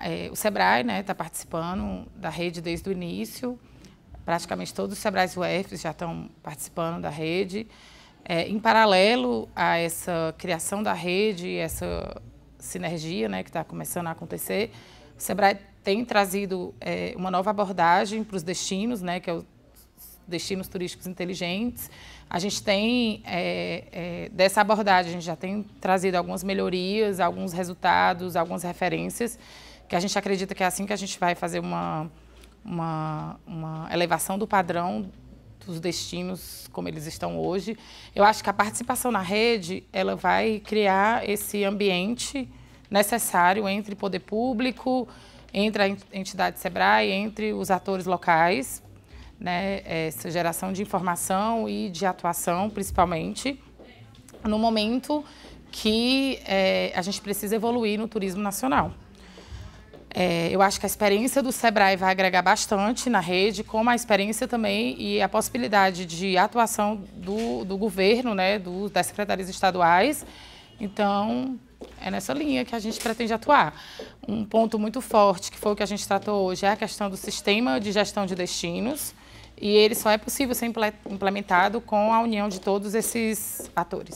é, o SEBRAE está né, tá participando da rede desde o início, praticamente todos os SEBRAEs UFs já estão participando da rede. É, em paralelo a essa criação da rede, e essa sinergia né, que está começando a acontecer, o SEBRAE tem trazido é, uma nova abordagem para os destinos, né, que é o destinos turísticos inteligentes. A gente tem, é, é, dessa abordagem, a gente já tem trazido algumas melhorias, alguns resultados, algumas referências, que a gente acredita que é assim que a gente vai fazer uma, uma, uma elevação do padrão dos destinos como eles estão hoje. Eu acho que a participação na rede, ela vai criar esse ambiente necessário entre poder público, entre a entidade SEBRAE, entre os atores locais, né, essa geração de informação e de atuação, principalmente, no momento que é, a gente precisa evoluir no turismo nacional. É, eu acho que a experiência do Sebrae vai agregar bastante na rede, como a experiência também e a possibilidade de atuação do, do governo, né, do, das secretarias estaduais. Então, é nessa linha que a gente pretende atuar. Um ponto muito forte, que foi o que a gente tratou hoje, é a questão do sistema de gestão de destinos, e ele só é possível ser implementado com a união de todos esses atores.